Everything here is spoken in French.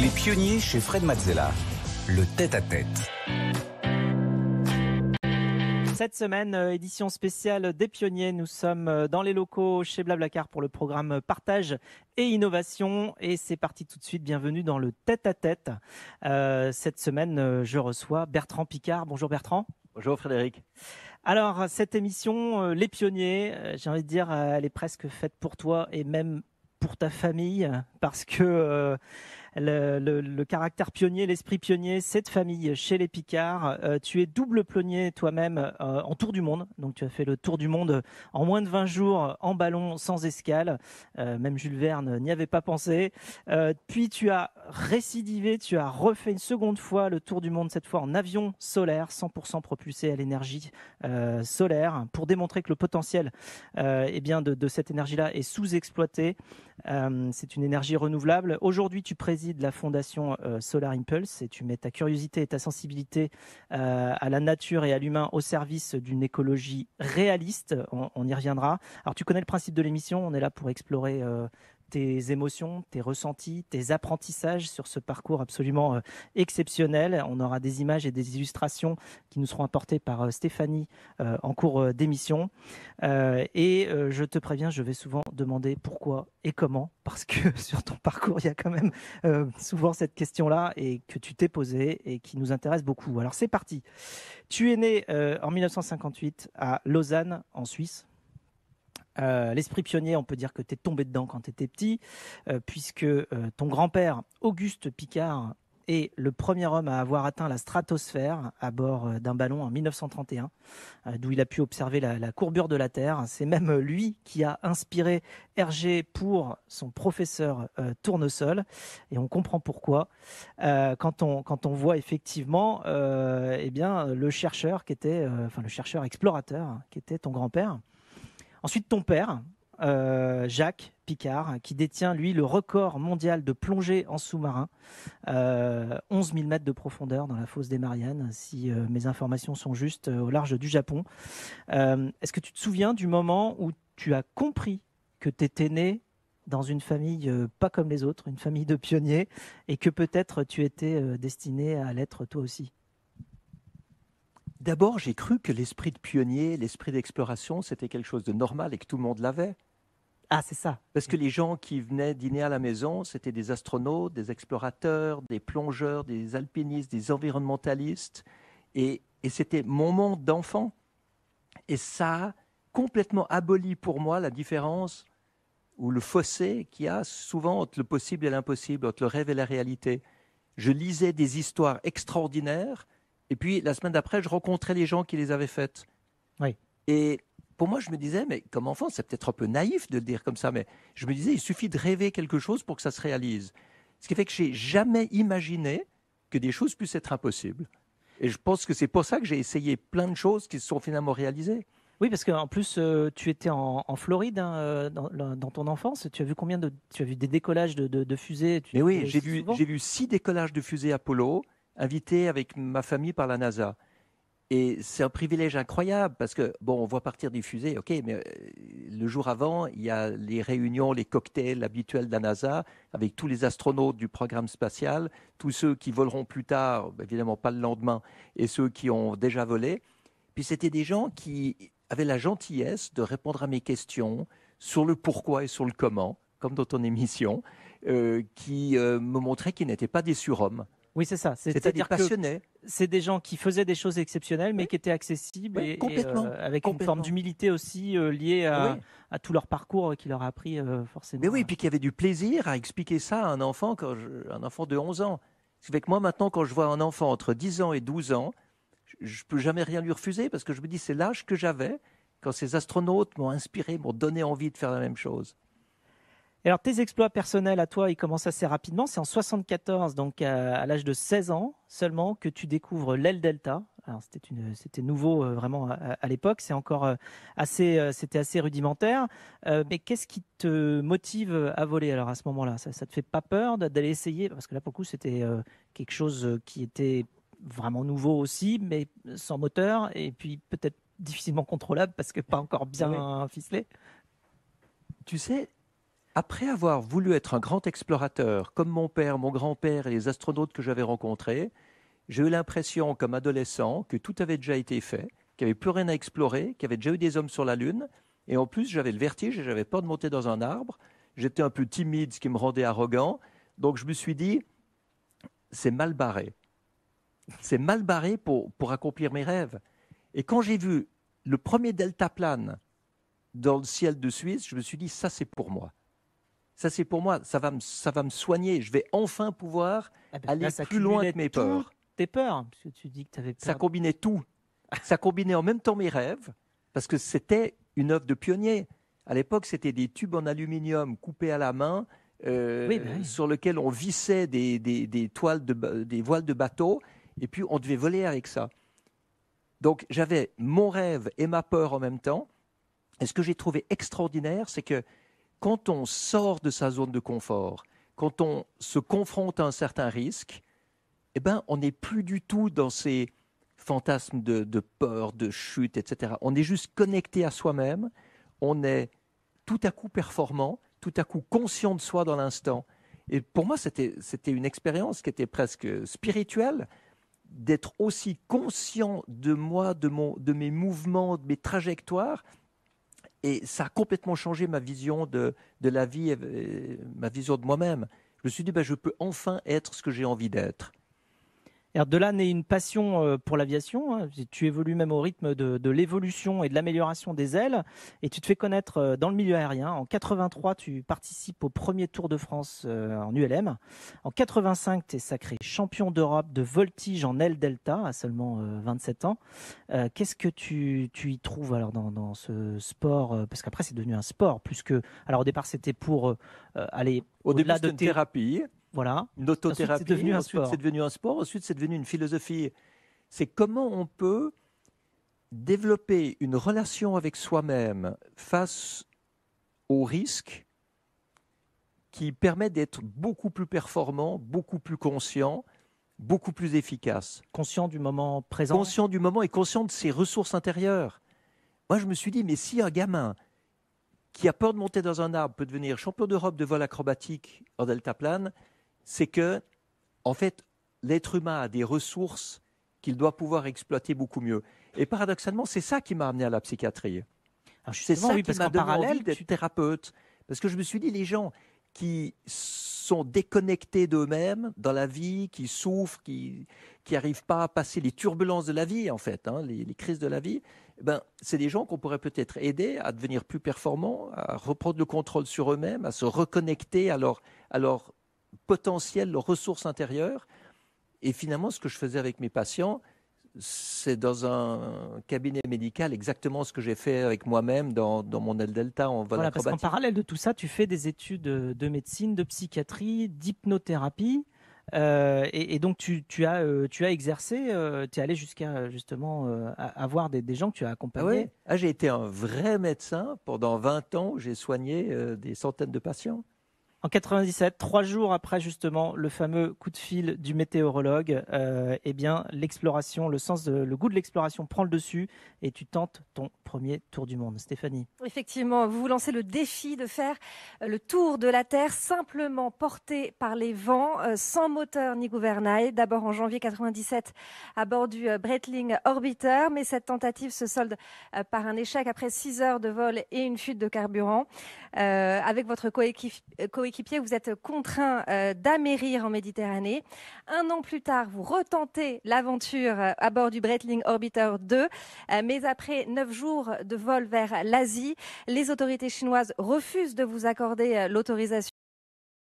Les pionniers chez Fred Mazzella, le tête-à-tête. Cette semaine, euh, édition spéciale des pionniers. Nous sommes euh, dans les locaux chez Blablacar pour le programme Partage et Innovation. Et c'est parti tout de suite. Bienvenue dans le tête-à-tête. Euh, cette semaine, je reçois Bertrand Picard. Bonjour Bertrand. Bonjour Frédéric. Alors, cette émission, Les pionniers, j'ai envie de dire, elle est presque faite pour toi et même pour ta famille parce que le, caractère pionnier, l'esprit pionnier, cette famille chez les Picards. Euh, tu es double pionnier toi-même euh, en tour du monde. Donc tu as fait le tour du monde en moins de 20 jours en ballon sans escale. Euh, même Jules Verne n'y avait pas pensé. puis tu as récidivé, tu as refait une seconde fois le tour du monde, cette fois en avion solaire, 100% propulsé à l'énergie solaire, pour démontrer que le potentiel eh bien de, de cette énergie-là est sous-exploité. c'est une énergie renouvelable. Aujourd'hui, tu présides de la fondation euh, Solar Impulse et tu mets ta curiosité et ta sensibilité euh, à la nature et à l'humain au service d'une écologie réaliste. On, on, y reviendra. Alors tu connais le principe de l'émission, on est là pour explorer euh, tes émotions, tes ressentis, tes apprentissages sur ce parcours absolument euh, exceptionnel. On aura des images et des illustrations qui nous seront apportées par euh, Stéphanie euh, en cours d'émission. et je te préviens, je vais souvent demander pourquoi et comment, parce que sur ton parcours, il y a quand même souvent cette question-là et que tu t'es posée et qui nous intéresse beaucoup. Alors c'est parti. Tu es né en 1958 à Lausanne, en Suisse. Euh, l'esprit pionnier, on peut dire que tu es tombé dedans quand tu étais petit, euh, puisque euh, ton grand-père, Auguste Picard, est le premier homme à avoir atteint la stratosphère à bord d'un ballon en 1931, d'où il a pu observer la, courbure de la Terre. C'est même lui qui a inspiré Hergé pour son professeur Tournesol, et on comprend pourquoi quand, on, quand on voit effectivement eh bien, le chercheur qui était, enfin le chercheur explorateur qui était ton grand-père, Ensuite, ton père, euh, Jacques Picard, qui détient, lui, le record mondial de plongée en sous-marin. 11 euh, 000 mètres de profondeur dans la fosse des Mariannes, si euh, mes informations sont justes, au large du Japon. Est-ce que tu te souviens du moment où tu as compris que tu étais né dans une famille pas comme les autres, une famille de pionniers, et que peut-être tu étais destiné à l'être toi aussi D'abord, j'ai cru que l'esprit de pionnier, l'esprit d'exploration, c'était quelque chose de normal et que tout le monde l'avait. Ah, c'est ça. Parce que les gens qui venaient dîner à la maison, c'était des astronautes, des explorateurs, des plongeurs, des alpinistes, des environnementalistes. Et, c'était mon monde d'enfant. Et ça a complètement aboli pour moi la différence ou le fossé qu'il y a souvent entre le possible et l'impossible, entre le rêve et la réalité. Je lisais des histoires extraordinaires et puis la semaine d'après, je rencontrais les gens qui les avaient faites. Oui. Et pour moi, je me disais, mais comme enfant, c'est peut-être un peu naïf de le dire comme ça, mais je me disais, il suffit de rêver quelque chose pour que ça se réalise. Ce qui fait que j'ai jamais imaginé que des choses puissent être impossibles. Et je pense que c'est pour ça que j'ai essayé plein de choses qui se sont finalement réalisées. Oui, parce qu'en plus, euh, tu étais en, Floride hein, euh, dans, ton enfance. Tu as vu combien de, tu as vu des décollages de, fusées. Mais oui, j'ai j'ai vu six décollages de fusées Apollo invité avec ma famille par la NASA. Et c'est un privilège incroyable parce que, bon, on voit partir des fusées, ok, mais euh, le jour avant, il y a les réunions, les cocktails habituels de la NASA avec tous les astronautes du programme spatial, tous ceux qui voleront plus tard, évidemment pas le lendemain, et ceux qui ont déjà volé. Puis c'était des gens qui avaient la gentillesse de répondre à mes questions sur le pourquoi et sur le comment, comme dans ton émission, euh, qui euh, me montraient qu'ils n'étaient pas des surhommes. Oui, c'est ça. C'est-à-dire que C'est des gens qui faisaient des choses exceptionnelles, mais qui étaient accessibles et, euh, avec une forme d'humilité aussi euh, liée à, tout leur parcours euh, qui leur a appris forcément. Mais oui, et puis qui y avait du plaisir à expliquer ça à un enfant, un enfant de 11 ans. C'est moi maintenant, quand je vois un enfant entre 10 ans et 12 ans, je ne peux jamais rien lui refuser parce que je me dis c'est l'âge que j'avais quand ces astronautes m'ont inspiré, m'ont donné envie de faire la même chose alors, tes exploits personnels à toi, ils commencent assez rapidement. C'est en 74, donc à, l'âge de 16 ans seulement, que tu découvres l'aile Delta. C'était nouveau euh, vraiment à, l'époque. C'est encore euh, assez, euh, c'était assez rudimentaire. mais qu'est-ce qui te motive à voler alors à ce moment-là ça, ne te fait pas peur d'aller essayer Parce que là, pour le coup, c'était quelque chose qui était vraiment nouveau aussi, mais sans moteur et puis peut-être difficilement contrôlable parce que pas encore bien ficelé. Tu sais, après avoir voulu être un grand explorateur, comme mon père, mon grand-père et les astronautes que j'avais rencontrés, j'ai eu l'impression, comme adolescent, que tout avait déjà été fait, qu'il n'y avait plus rien à explorer, qu'il y avait déjà eu des hommes sur la Lune. Et en plus, j'avais le vertige et j'avais peur de monter dans un arbre. J'étais un peu timide, ce qui me rendait arrogant. Donc je me suis dit, c'est mal barré. C'est mal barré pour, pour accomplir mes rêves. Et quand j'ai vu le premier deltaplane dans le ciel de Suisse, je me suis dit, ça c'est pour moi. Ça, c'est pour moi. Ça va, me, ça va me soigner. Je vais enfin pouvoir ah bah, aller plus loin que mes peurs. Tes peurs, tu dis que tu avais peur. Ça combinait tout. ça combinait en même temps mes rêves, parce que c'était une œuvre de pionnier. À l'époque, c'était des tubes en aluminium coupés à la main. Euh, bah sur lesquels on vissait des, toiles des voiles de bateau, et puis on devait voler avec ça. Donc j'avais mon rêve et ma peur en même temps. Et ce que j'ai trouvé extraordinaire, c'est que quand on sort de sa zone de confort, quand on se confronte à un certain risque, eh ben, on n'est plus du tout dans ces fantasmes de, peur, de chute, etc. On est juste connecté à soi-même, on est tout à coup performant, tout à coup conscient de soi dans l'instant. Et pour moi, c'était une expérience qui était presque spirituelle, d'être aussi conscient de moi, de mes mouvements, de mes trajectoires, et ça a complètement changé ma vision de, la vie, et euh, ma vision de moi-même. Je me suis dit, ben, je peux enfin être ce que j'ai envie d'être. Erdelan est une passion euh, pour l'aviation. Hein. Tu évolues même au rythme de, l'évolution et de l'amélioration des ailes. Et tu te fais connaître euh, dans le milieu aérien. En 83, tu participes au premier Tour de France euh, en ULM. En 85, tu es sacré champion d'Europe de voltige en aile delta à seulement 27 ans. Qu'est-ce que tu, y trouves alors dans, ce sport Parce qu'après, c'est devenu un sport plus que. Alors au départ, c'était pour aller au-delà de thérapie. Voilà. Une autothérapie. C'est devenu, devenu un sport. Ensuite, c'est devenu une philosophie. C'est comment on peut développer une relation avec soi-même face aux risques qui permet d'être beaucoup plus performant, beaucoup plus conscient, beaucoup plus efficace. Conscient du moment présent. Conscient du moment et conscient de ses ressources intérieures. Moi, je me suis dit, mais si un gamin qui a peur de monter dans un arbre peut devenir champion d'Europe de vol acrobatique en deltaplane, c'est que, en fait, l'être humain a des ressources qu'il doit pouvoir exploiter beaucoup mieux. Et paradoxalement, c'est ça qui m'a amené à la psychiatrie. C'est ça qui m'a donné à d'être thérapeute. Parce que je me suis dit, les gens qui sont déconnectés d'eux-mêmes dans la vie, qui souffrent, qui n'arrivent pas à passer les turbulences de la vie, en fait, hein, les, crises de la vie, eh ben, c'est des gens qu'on pourrait peut-être aider à devenir plus performants, à reprendre le contrôle sur eux-mêmes, à se reconnecter à alors à leur potentiel, leurs ressources intérieures. Et finalement, ce que je faisais avec mes patients, c'est dans un cabinet médical exactement ce que j'ai fait avec moi-même dans, mon aile delta en voilà, parce parallèle de tout ça, tu fais des études de médecine, de psychiatrie, d'hypnothérapie. Euh, et, donc tu, euh, as, exercé, euh, tu es allé jusqu'à justement avoir des, gens que tu as accompagnés. Ah ah, j'ai été un vrai médecin pendant 20 ans, j'ai soigné des centaines de patients. En 97, trois jours après justement le fameux coup de fil du météorologue, euh, eh bien l'exploration, le sens, de, le goût de l'exploration prend le dessus et tu tentes ton premier tour du monde, Stéphanie. Effectivement, vous vous lancez le défi de faire euh, le tour de la Terre simplement porté par les vents, euh, sans moteur ni gouvernail. D'abord en janvier 97 à bord du Breitling Orbiter, mais cette tentative se solde par un échec après six heures de vol et une fuite de carburant. avec votre coéquipier vous êtes contraint euh, en Méditerranée. Un an plus tard, vous retentez l'aventure euh, à bord du Breitling Orbiter 2, euh, mais après neuf jours de vol vers l'Asie, les autorités chinoises refusent de vous accorder euh, l'autorisation